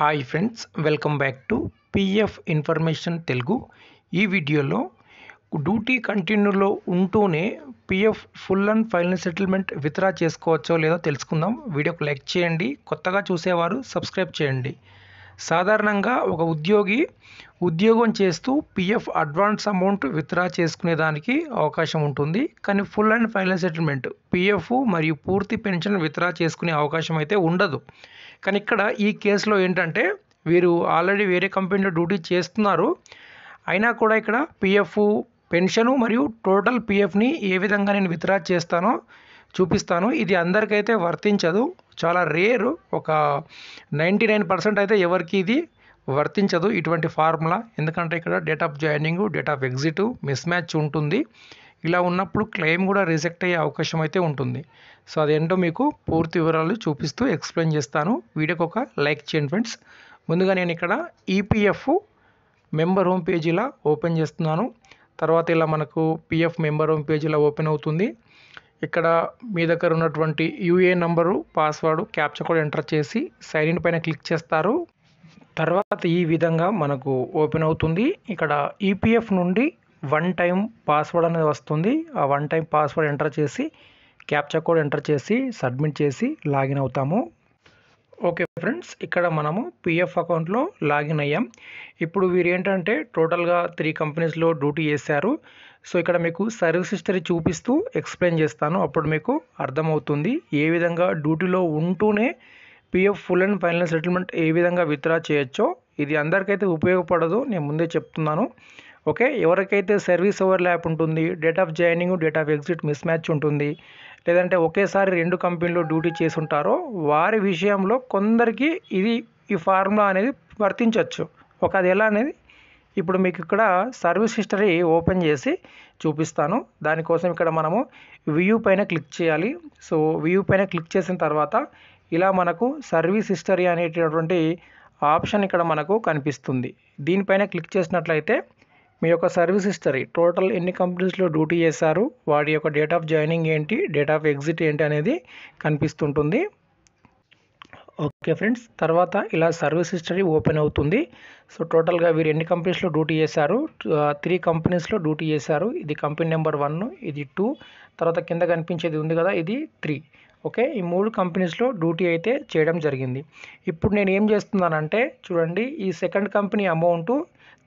hi friends welcome back to PF information Telugu ఈ వీడియోలో duty కంటిన్యూలో ఉంటూనే PF full and final settlement withdraw చేసుకోవచ్చో లేదో తెలుసుకుందాం వీడియోకు లైక్ చేయండి కొత్తగా చూసేవారు సబ్స్క్రైబ్ చేయండి సాధారణంగా ఒక ఉద్యోగి ఉద్యోగం చేస్తూ పిఎఫ్ అడ్వాన్స్ అమౌంట్ విత్డ్రా చేసుకునేదానికి అవకాశం ఉంటుంది కానీ full and final settlement PF మరియు పూర్తి పెన్షన్ విత్డ్రా చేసుకునే అవకాశం అయితే ఉండదు కానీ ఇక్కడ ఈ కేసులో ఏంటంటే వీరు ఆల్రెడీ వేరే కంపెనీలో డ్యూటీ చేస్తున్నారు అయినా కూడా ఇక్కడ పిఎఫ్ పెన్షను మరియు టోటల్ పిఎఫ్ని ఏ విధంగా నేను విత్డ్రా చేస్తానో చూపిస్తాను ఇది అందరికైతే వర్తించదు చాలా రేరు ఒక నైంటీ నైన్ పర్సెంట్ అయితే ఎవరికి ఇది వర్తించదు ఇటువంటి ఫార్ములా ఎందుకంటే ఇక్కడ date of joining date of exit mismatch ఉంటుంది ఇలా ఉన్నప్పుడు క్లెయిమ్ కూడా రిజెక్ట్ అయ్యే అవకాశం అయితే ఉంటుంది సో అదేంటో మీకు పూర్తి వివరాలు చూపిస్తూ ఎక్స్ప్లెయిన్ చేస్తాను వీడియోకి ఒక లైక్ చేయండి ఫ్రెండ్స్ ముందుగా నేను ఇక్కడ ఈపీఎఫ్ e మెంబర్ హోమ్ పేజీలా ఓపెన్ చేస్తున్నాను తర్వాత ఇలా మనకు పిఎఫ్ మెంబర్ హోమ్ పేజీలా ఓపెన్ అవుతుంది ఇక్కడ మీ దగ్గర ఉన్నటువంటి యూఏ నంబరు పాస్వర్డ్ క్యాప్చర్ కూడా ఎంటర్ చేసి సైన్ ఇన్ పైన క్లిక్ చేస్తారు తర్వాత ఈ విధంగా మనకు ఓపెన్ అవుతుంది ఇక్కడ ఈపీఎఫ్ నుండి వన్ టైం పాస్వర్డ్ అనేది వస్తుంది ఆ వన్ టైం పాస్వర్డ్ ఎంటర్ చేసి క్యాప్చర్ కోడ్ ఎంటర్ చేసి సబ్మిట్ చేసి లాగిన్ అవుతాము ఓకే ఫ్రెండ్స్ ఇక్కడ మనము పిఎఫ్ అకౌంట్లో లాగిన్ అయ్యాం ఇప్పుడు వీరు ఏంటంటే టోటల్గా త్రీ కంపెనీస్లో డ్యూటీ చేశారు సో ఇక్కడ మీకు సర్వీస్ హిస్టరీ చూపిస్తూ ఎక్స్ప్లెయిన్ చేస్తాను అప్పుడు మీకు అర్థమవుతుంది ఏ విధంగా డ్యూటీలో ఉంటూనే PF full and final settlement ఏ విధంగా విత్డ్రా చేయొచ్చో ఇది అందరికైతే ఉపయోగపడదు నేను ముందే చెప్తున్నాను ఓకే ఎవరికైతే సర్వీస్ ఓవర్ ల్యాప్ ఉంటుంది date of joining date of exit mismatch ఉంటుంది లేదంటే ఒకేసారి రెండు కంపెనీలో డ్యూటీ చేసి ఉంటారో వారి విషయంలో కొందరికి ఇది ఈ ఫార్ములా అనేది వర్తించవచ్చు ఒక అది ఎలా అనేది ఇప్పుడు మీకు ఇక్కడ సర్వీస్ హిస్టరీ ఓపెన్ చేసి చూపిస్తాను దానికోసం ఇక్కడ మనము వ్యూ పైన క్లిక్ చేయాలి సో వ్యూ పైన క్లిక్ చేసిన తర్వాత ఇలా మనకు సర్వీస్ హిస్టరీ అనేటటువంటి ఆప్షన్ ఇక్కడ మనకు కనిపిస్తుంది దీనిపైన క్లిక్ చేసినట్లయితే మీ యొక్క సర్వీస్ హిస్టరీ టోటల్ ఎన్ని కంపెనీస్లో డ్యూటీ చేశారు వాడి యొక్క డేట్ ఆఫ్ జాయినింగ్ ఏంటి డేట్ ఆఫ్ ఎగ్జిట్ ఏంటి అనేది కనిపిస్తుంటుంది ఓకే ఫ్రెండ్స్ తర్వాత ఇలా సర్వీస్ హిస్టరీ ఓపెన్ అవుతుంది సో టోటల్గా వీరు ఎన్ని కంపెనీస్లో డ్యూటీ చేశారు త్రీ కంపెనీస్లో డ్యూటీ చేశారు ఇది కంపెనీ నెంబర్ వన్ ఇది టూ తర్వాత కింద కనిపించేది ఉంది కదా ఇది త్రీ ఓకే ఈ మూడు కంపెనీస్లో డ్యూటీ అయితే చేయడం జరిగింది ఇప్పుడు నేను ఏం చేస్తున్నానంటే చూడండి ఈ సెకండ్ కంపెనీ అమౌంటు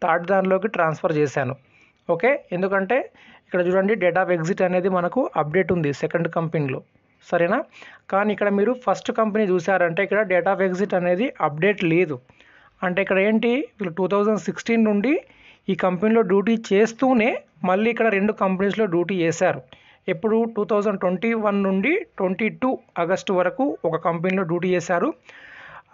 థర్డ్ దానిలోకి ట్రాన్స్ఫర్ చేశాను ఓకే ఎందుకంటే ఇక్కడ చూడండి డేట్ ఆఫ్ ఎగ్జిట్ అనేది మనకు అప్డేట్ ఉంది సెకండ్ కంపెనీలో సరేనా కానీ ఇక్కడ మీరు ఫస్ట్ కంపెనీ చూసారంటే ఇక్కడ డేట్ ఆఫ్ ఎగ్జిట్ అనేది అప్డేట్ లేదు అంటే ఇక్కడ ఏంటి వీళ్ళు టూ థౌజండ్ సిక్స్టీన్ నుండి ఈ కంపెనీలో డ్యూటీ చేస్తూనే మళ్ళీ ఇక్కడ రెండు కంపెనీస్లో డ్యూటీ చేశారు ఎప్పుడు టూ థౌజండ్ ట్వంటీ వన్ నుండి ట్వంటీ టూ వరకు ఒక కంపెనీలో డ్యూటీ చేశారు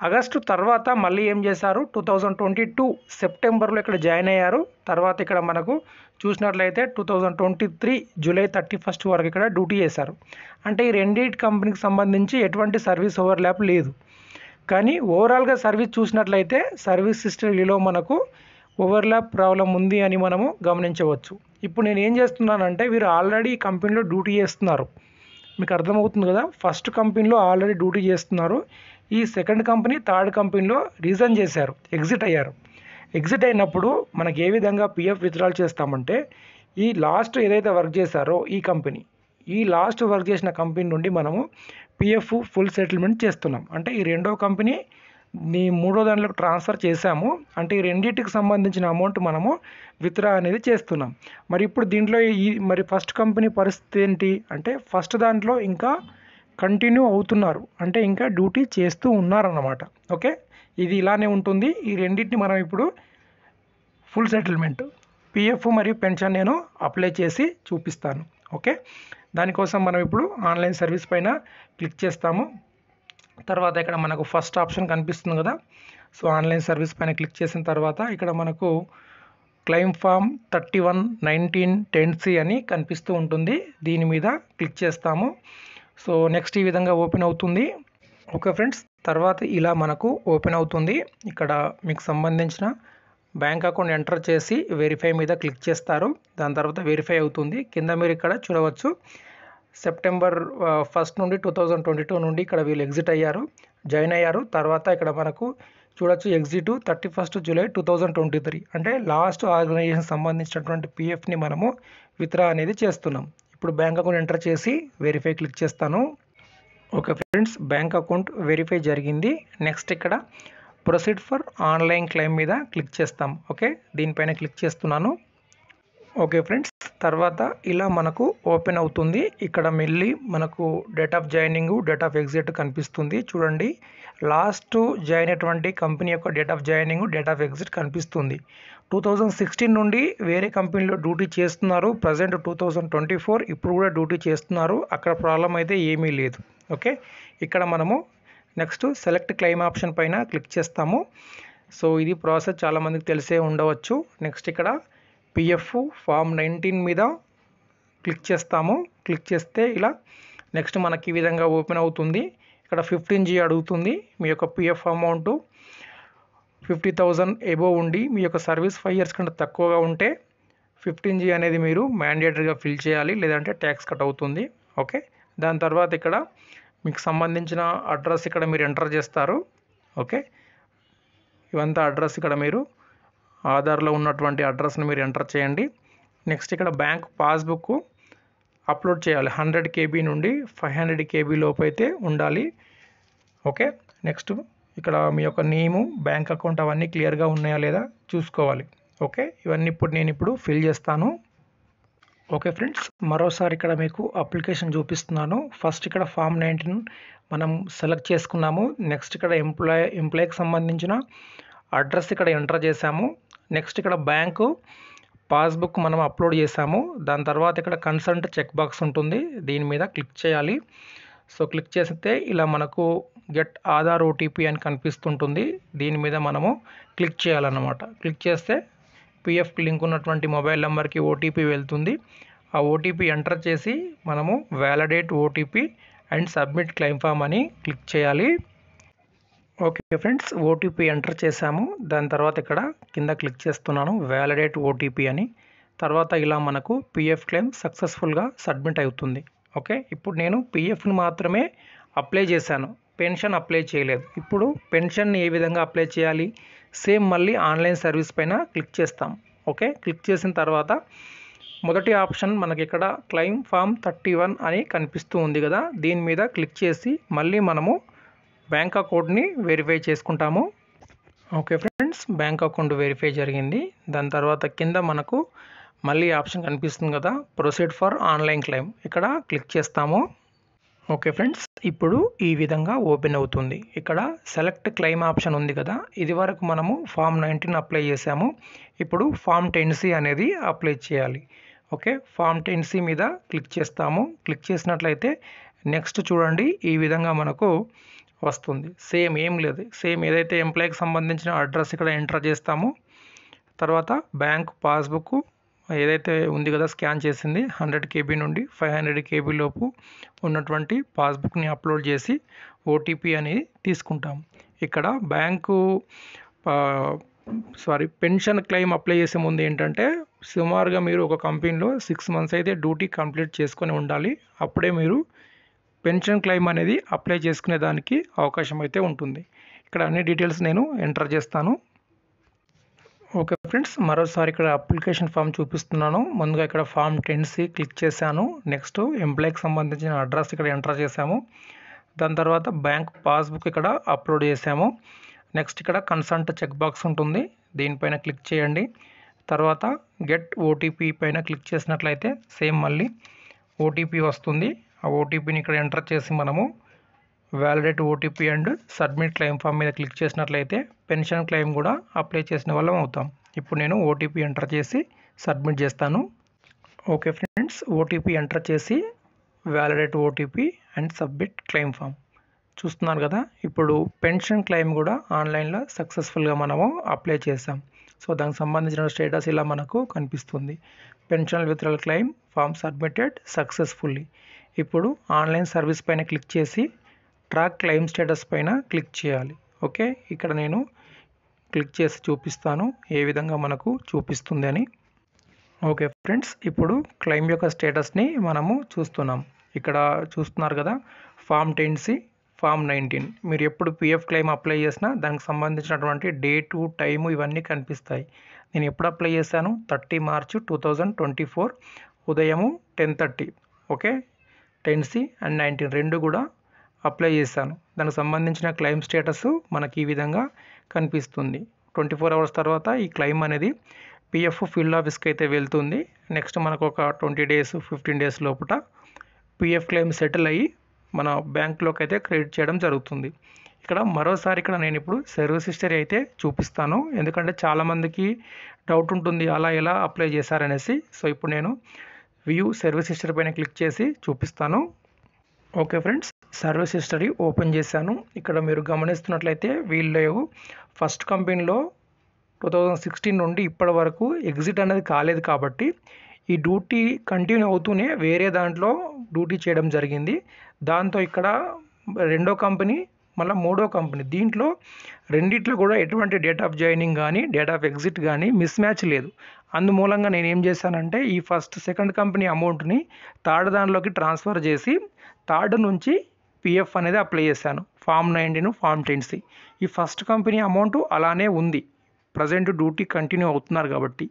ఆగస్టు తర్వాత మళ్ళీ ఏం చేశారు టూ థౌజండ్ ట్వంటీ టూ సెప్టెంబర్లో ఇక్కడ జాయిన్ అయ్యారు తర్వాత ఇక్కడ మనకు చూసినట్లయితే two thousand twenty three July thirty first వరకు ఇక్కడ డ్యూటీ చేశారు అంటే ఈ రెండింటి కంపెనీకి సంబంధించి ఎటువంటి సర్వీస్ ఓవర్ ల్యాప్ లేదు కానీ ఓవరాల్గా సర్వీస్ చూసినట్లయితే సర్వీస్ హిస్టరీలో మనకు ఓవర్లాప్ ప్రాబ్లం ఉంది అని మనము గమనించవచ్చు ఇప్పుడు నేను ఏం చేస్తున్నానంటే వీరు ఆల్రెడీ ఈ కంపెనీలో డ్యూటీ చేస్తున్నారు మీకు అర్థమవుతుంది కదా ఫస్ట్ కంపెనీలో ఆల్రెడీ డ్యూటీ చేస్తున్నారు ఈ సెకండ్ కంపెనీ థర్డ్ కంపెనీలో రీజన్ చేశారు ఎగ్జిట్ అయ్యారు ఎగ్జిట్ అయినప్పుడు మనకి ఏ విధంగా పిఎఫ్ విత్డ్రాల్ చేస్తామంటే ఈ లాస్ట్ ఏదైతే వర్క్ చేశారో ఈ కంపెనీ ఈ లాస్ట్ వర్క్ చేసిన కంపెనీ నుండి మనము పిఎఫ్ ఫుల్ సెటిల్మెంట్ చేస్తున్నాం అంటే ఈ రెండో కంపెనీ నీ మూడో దానిలోకి ట్రాన్స్ఫర్ చేశాము అంటే ఈ రెండింటికి సంబంధించిన అమౌంట్ మనము విత్డ్రా అనేది చేస్తున్నాం మరి ఇప్పుడు దీంట్లో ఈ మరి ఫస్ట్ కంపెనీ పరిస్థితి ఏంటి అంటే ఫస్ట్ దాంట్లో ఇంకా కంటిన్యూ అవుతున్నారు అంటే ఇంకా డ్యూటీ చేస్తూ ఉన్నారన్నమాట ఓకే ఇది ఇలానే ఉంటుంది ఈ రెండింటిని మనం ఇప్పుడు ఫుల్ సెటిల్మెంట్ పిఎఫ్ మరియు పెన్షన్ నేను అప్లై చేసి చూపిస్తాను ఓకే దానికోసం మనం ఇప్పుడు ఆన్లైన్ సర్వీస్ పైన క్లిక్ చేస్తాము తర్వాత ఇక్కడ మనకు ఫస్ట్ ఆప్షన్ కనిపిస్తుంది కదా సో ఆన్లైన్ సర్వీస్ పైన క్లిక్ చేసిన తర్వాత ఇక్కడ మనకు claim form thirty one nineteen ten C అని కనిపిస్తూ ఉంటుంది దీని మీద క్లిక్ చేస్తాము సో నెక్స్ట్ ఈ విధంగా ఓపెన్ అవుతుంది ఓకే ఫ్రెండ్స్ తర్వాత ఇలా మనకు ఓపెన్ అవుతుంది ఇక్కడ మీకు సంబంధించిన బ్యాంక్ అకౌంట్ ఎంటర్ చేసి వెరిఫై మీద క్లిక్ చేస్తారు దాని తర్వాత వెరిఫై అవుతుంది కింద మీరు ఇక్కడ చూడవచ్చు సెప్టెంబర్ ఫస్ట్ నుండి టూ థౌజండ్ ట్వంటీ టూ నుండి ఇక్కడ వీళ్ళు ఎగ్జిట్ అయ్యారు జాయిన్ అయ్యారు తర్వాత ఇక్కడ మనకు చూడొచ్చు exit thirty first July two thousand twenty three అంటే లాస్ట్ ఆర్గనైజేషన్ సంబంధించినటువంటి పిఎఫ్ని మనము విత్డ్రా అనేది చేస్తున్నాం ఇప్పుడు బ్యాంక్ అకౌంట్ ఎంటర్ చేసి వెరిఫై క్లిక్ చేస్తాను okay friends bank account verify జరిగింది నెక్స్ట్ ఇక్కడ ప్రొసీడ్ ఫర్ ఆన్లైన్ క్లెయిమ్ మీద క్లిక్ చేస్తాం ఓకే దీనిపైన క్లిక్ చేస్తున్నాను ఓకే ఫ్రెండ్స్ తర్వాత ఇలా మనకు ఓపెన్ అవుతుంది ఇక్కడ మెల్లి మనకు date of joining date of exit కనిపిస్తుంది చూడండి లాస్ట్ జాయిన్ అయినటువంటి కంపెనీ యొక్క date of joining date of exit కనిపిస్తుంది టూ థౌజండ్ సిక్స్టీన్ నుండి వేరే కంపెనీలో డ్యూటీ చేస్తున్నారు present two thousand twenty four ఇప్పుడు కూడా డ్యూటీ చేస్తున్నారు అక్కడ ప్రాబ్లం అయితే ఏమీ లేదు ఓకే ఇక్కడ మనము నెక్స్ట్ సెలెక్ట్ క్లెయిమ్ ఆప్షన్ పైన క్లిక్ చేస్తాము సో ఇది ప్రాసెస్ చాలామందికి తెలిసే ఉండవచ్చు నెక్స్ట్ ఇక్కడ పిఎఫ్ ఫామ్ నైన్టీన్ మీద క్లిక్ చేస్తాము క్లిక్ చేస్తే ఇలా నెక్స్ట్ మనకి ఈ విధంగా ఓపెన్ అవుతుంది ఇక్కడ ఫిఫ్టీన్ జీ అడుగుతుంది మీ యొక్క PF amount fifty thousand above ఉండి మీ యొక్క సర్వీస్ ఫైవ్ ఇయర్స్ కంటే తక్కువగా ఉంటే ఫిఫ్టీన్ జీ అనేది మీరు మ్యాండేటరీగా ఫిల్ చేయాలి లేదంటే ట్యాక్స్ కట్ అవుతుంది ఓకే దాని తర్వాత ఇక్కడ మీకు సంబంధించిన అడ్రస్ ఇక్కడ మీరు ఎంటర్ చేస్తారు ఓకే ఇవంతా అడ్రస్ ఇక్కడ మీరు ఆధార్లో ఉన్నటువంటి అడ్రస్ని మీరు ఎంటర్ చేయండి నెక్స్ట్ ఇక్కడ బ్యాంక్ పాస్బుక్ అప్లోడ్ చేయాలి హండ్రెడ్ కేబీ నుండి ఫైవ్ హండ్రెడ్ కేబీ లోపు అయితే ఉండాలి ఓకే నెక్స్ట్ ఇక్కడ మీ యొక్క నేము బ్యాంక్ అకౌంట్ అవన్నీ క్లియర్గా ఉన్నాయా లేదా చూసుకోవాలి ఓకే ఇవన్నీ ఇప్పుడు నేను ఇప్పుడు ఫిల్ చేస్తాను ఓకే ఫ్రెండ్స్ మరోసారి ఇక్కడ మీకు అప్లికేషన్ చూపిస్తున్నాను ఫస్ట్ ఇక్కడ ఫామ్ నైన్టీన్ మనం సెలెక్ట్ చేసుకున్నాము నెక్స్ట్ ఇక్కడ ఎంప్లాయ్ ఎంప్లాయ్కి సంబంధించిన అడ్రస్ ఇక్కడ ఎంటర్ చేశాము నెక్స్ట్ ఇక్కడ బ్యాంకు పాస్బుక్ మనం అప్లోడ్ చేసాము దాని తర్వాత ఇక్కడ కన్సల్ట్ చెక్ బాక్స్ ఉంటుంది దీని మీద క్లిక్ చేయాలి సో క్లిక్ చేస్తే ఇలా మనకు గెట్ ఆధార్ ఓటీపీ అని కనిపిస్తుంటుంది దీని మీద మనము క్లిక్ చేయాలన్నమాట క్లిక్ చేస్తే పిఎఫ్ లింక్ ఉన్నటువంటి మొబైల్ నెంబర్కి ఓటీపీ వెళ్తుంది ఆ ఓటీపీ ఎంటర్ చేసి మనము validate OTP and submit claim form అని క్లిక్ చేయాలి ఓకే ఫ్రెండ్స్ ఓటీపీ ఎంటర్ చేశాము దాని తర్వాత ఇక్కడ కింద క్లిక్ చేస్తున్నాను వ్యాలిడేట్ ఓటీపీ అని తర్వాత ఇలా మనకు పిఎఫ్ క్లెయిమ్ సక్సెస్ఫుల్గా సబ్మిట్ అవుతుంది ఓకే ఇప్పుడు నేను పిఎఫ్ని మాత్రమే అప్లై చేశాను పెన్షన్ అప్లై చేయలేదు ఇప్పుడు పెన్షన్ని ఏ విధంగా అప్లై చేయాలి సేమ్ మళ్ళీ ఆన్లైన్ సర్వీస్ పైన క్లిక్ చేస్తాం ఓకే క్లిక్ చేసిన తర్వాత మొదటి ఆప్షన్ మనకి ఇక్కడ క్లెయిమ్ ఫామ్ థర్టీ వన్ అని కనిపిస్తూ ఉంది కదా దీని మీద క్లిక్ చేసి మళ్ళీ మనము బ్యాంక్ అకౌంట్ని వెరిఫై చేసుకుంటాము okay friends bank account verify జరిగింది దాని తర్వాత కింద మనకు మళ్ళీ ఆప్షన్ కనిపిస్తుంది కదా ప్రొసీడ్ ఫర్ ఆన్లైన్ క్లెయిమ్ ఇక్కడ క్లిక్ చేస్తాము ఓకే ఫ్రెండ్స్ ఇప్పుడు ఈ విధంగా ఓపెన్ అవుతుంది ఇక్కడ సెలెక్ట్ క్లెయిమ్ ఆప్షన్ ఉంది కదా ఇది వరకు మనము ఫామ్ నైన్టీన్ అప్లై చేసాము ఇప్పుడు ఫామ్ టెన్సీ అనేది అప్లై చేయాలి ఓకే ఫామ్ టెన్సీ మీద క్లిక్ చేస్తాము క్లిక్ చేసినట్లయితే నెక్స్ట్ చూడండి ఈ విధంగా మనకు వస్తుంది సేమ్ ఏం లేదు సేమ్ ఏదైతే ఎంప్లాయీకి సంబంధించిన అడ్రస్ ఇక్కడ ఎంటర్ చేస్తాము తర్వాత బ్యాంక్ పాస్బుక్ ఏదైతే ఉంది కదా స్కాన్ చేసింది హండ్రెడ్ కేబీ నుండి ఫైవ్ హండ్రెడ్ కేబీ లోపు ఉన్నటువంటి పాస్బుక్ని అప్లోడ్ చేసి ఓటీపీ అనేది తీసుకుంటాం ఇక్కడ bank sorry pension claim apply చేసే ముందు ఏంటంటే సుమారుగా మీరు ఒక కంపెనీలో సిక్స్ మంత్స్ అయితే డ్యూటీ కంప్లీట్ చేసుకొని ఉండాలి అప్పుడే మీరు పెన్షన్ క్లెయిమ్ అనేది అప్లై చేసుకునే దానికి అవకాశం అయితే ఉంటుంది ఇక్కడ అన్ని డీటెయిల్స్ నేను ఎంటర్ చేస్తాను ఓకే ఫ్రెండ్స్ మరోసారి ఇక్కడ అప్లికేషన్ ఫామ్ చూపిస్తున్నాను ముందుగా ఇక్కడ ఫామ్ టెన్ సి క్లిక్ చేశాను నెక్స్ట్ ఎంప్లాయీకి సంబంధించిన అడ్రస్ ఇక్కడ ఎంటర్ చేశాము దాని తర్వాత బ్యాంక్ పాస్బుక్ ఇక్కడ అప్లోడ్ చేశాము నెక్స్ట్ ఇక్కడ కన్సల్ట్ చెక్ బాక్స్ ఉంటుంది దీనిపైన క్లిక్ చేయండి తర్వాత గెట్ ఓటీపీ పైన క్లిక్ చేసినట్లయితే సేమ్ మళ్ళీ ఓటీపీ వస్తుంది ఆ ఓటీపీని ఇక్కడ ఎంటర్ చేసి మనము validate OTP and submit claim form మీద క్లిక్ చేసినట్లయితే పెన్షన్ క్లెయిమ్ కూడా అప్లై చేసిన వాళ్ళం అవుతాం ఇప్పుడు నేను ఓటీపీ ఎంటర్ చేసి సబ్మిట్ చేస్తాను ఓకే ఫ్రెండ్స్ ఓటీపీ ఎంటర్ చేసి validate OTP and submit claim form చూస్తున్నారు కదా ఇప్పుడు పెన్షన్ క్లెయిమ్ కూడా ఆన్లైన్లో సక్సెస్ఫుల్గా మనము అప్లై చేసాం సో దానికి సంబంధించిన స్టేటస్ ఇలా మనకు కనిపిస్తుంది pension withdrawal claim form submitted successfully ఇప్పుడు ఆన్లైన్ సర్వీస్ పైన క్లిక్ చేసి ట్రాక్ క్లెయిమ్ స్టేటస్ పైన క్లిక్ చేయాలి ఓకే ఇక్కడ నేను క్లిక్ చేసి చూపిస్తాను ఏ విధంగా మనకు చూపిస్తుంది అని ఓకే ఫ్రెండ్స్ ఇప్పుడు క్లెయిమ్ యొక్క స్టేటస్ని మనము చూస్తున్నాం ఇక్కడ చూస్తున్నారు కదా ఫామ్ టెన్సీ ఫామ్ నైన్టీన్ మీరు ఎప్పుడు పిఎఫ్ క్లెయిమ్ అప్లై చేసినా దానికి సంబంధించినటువంటి డేటు టైము ఇవన్నీ కనిపిస్తాయి నేను ఎప్పుడు అప్లై చేశాను thirty March two thousand twenty four ఉదయము ten thirty okay ten C and nineteen రెండు కూడా అప్లై చేశాను దానికి సంబంధించిన క్లెయిమ్ స్టేటస్ మనకి ఈ విధంగా కనిపిస్తుంది ట్వంటీ ఫోర్ అవర్స్ తర్వాత ఈ క్లెయిమ్ అనేది పిఎఫ్ ఫీల్డ్ ఆఫీస్కి అయితే వెళ్తుంది నెక్స్ట్ మనకు ఒక ట్వంటీ డేస్ ఫిఫ్టీన్ డేస్ లోపల పిఎఫ్ క్లెయిమ్ సెటిల్ అయ్యి మన బ్యాంక్లోకి అయితే క్రెడిట్ చేయడం జరుగుతుంది ఇక్కడ మరోసారి ఇక్కడ నేను ఇప్పుడు సర్వీస్ హిస్టరీ అయితే చూపిస్తాను ఎందుకంటే చాలామందికి డౌట్ ఉంటుంది అలా ఎలా అప్లై చేశారనేసి సో ఇప్పుడు నేను వ్యూ సర్వీస్ హిస్టరీ పైన క్లిక్ చేసి చూపిస్తాను okay friends service history open చేశాను ఇక్కడ మీరు గమనిస్తున్నట్లయితే వీళ్ళు ఫస్ట్ కంపెనీలో టూ థౌజండ్ సిక్స్టీన్ నుండి ఇప్పటి వరకు ఎగ్జిట్ అనేది కాలేదు కాబట్టి ఈ డ్యూటీ కంటిన్యూ అవుతూనే వేరే దాంట్లో డ్యూటీ చేయడం జరిగింది దాంతో ఇక్కడ రెండో కంపెనీ మళ్ళీ మూడో కంపెనీ దీంట్లో రెండిట్లో కూడా ఎటువంటి డేట్ ఆఫ్ జాయినింగ్ కానీ డేట్ ఆఫ్ ఎగ్జిట్ కానీ మిస్ మ్యాచ్ లేదు అందుమూలంగా నేను ఏం చేశానంటే ఈ ఫస్ట్ సెకండ్ కంపెనీ అమౌంట్ని థర్డ్ దానిలోకి ట్రాన్స్ఫర్ చేసి థర్డ్ నుంచి పిఎఫ్ అనేది అప్లై చేశాను form nineteen form ten C ఈ ఫస్ట్ కంపెనీ అమౌంట్ అలానే ఉంది ప్రజెంట్ డ్యూటీ కంటిన్యూ అవుతున్నారు కాబట్టి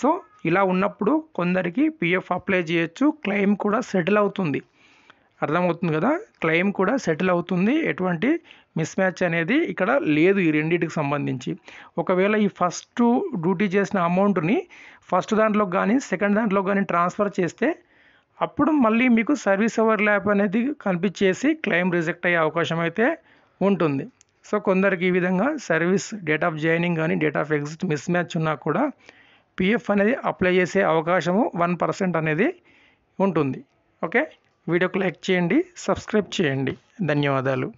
సో ఇలా ఉన్నప్పుడు కొందరికి పిఎఫ్ అప్లై చేయొచ్చు క్లెయిమ్ కూడా సెటిల్ అవుతుంది అర్థమవుతుంది కదా క్లెయిమ్ కూడా సెటిల్ అవుతుంది ఎటువంటి మిస్ మ్యాచ్ అనేది ఇక్కడ లేదు ఈ రెండింటికి సంబంధించి ఒకవేళ ఈ ఫస్ట్ డ్యూటీ చేసిన అమౌంట్ని ఫస్ట్ దాంట్లో కానీ సెకండ్ దాంట్లో కానీ ట్రాన్స్ఫర్ చేస్తే అప్పుడు మళ్ళీ మీకు సర్వీస్ ఓవర్ ల్యాప్ అనేది కనిపించేసి క్లెయిమ్ రిజెక్ట్ అయ్యే అవకాశం అయితే ఉంటుంది సో కొందరికి ఈ విధంగా సర్వీస్ డేట్ ఆఫ్ జాయినింగ్ కానీ date of exit mismatch ఉన్నా కూడా పిఎఫ్ అనేది అప్లై చేసే అవకాశము వన్ పర్సెంట్ అనేది ఉంటుంది ఓకే వీడియోకి లైక్ చేయండి సబ్స్క్రైబ్ చేయండి ధన్యవాదాలు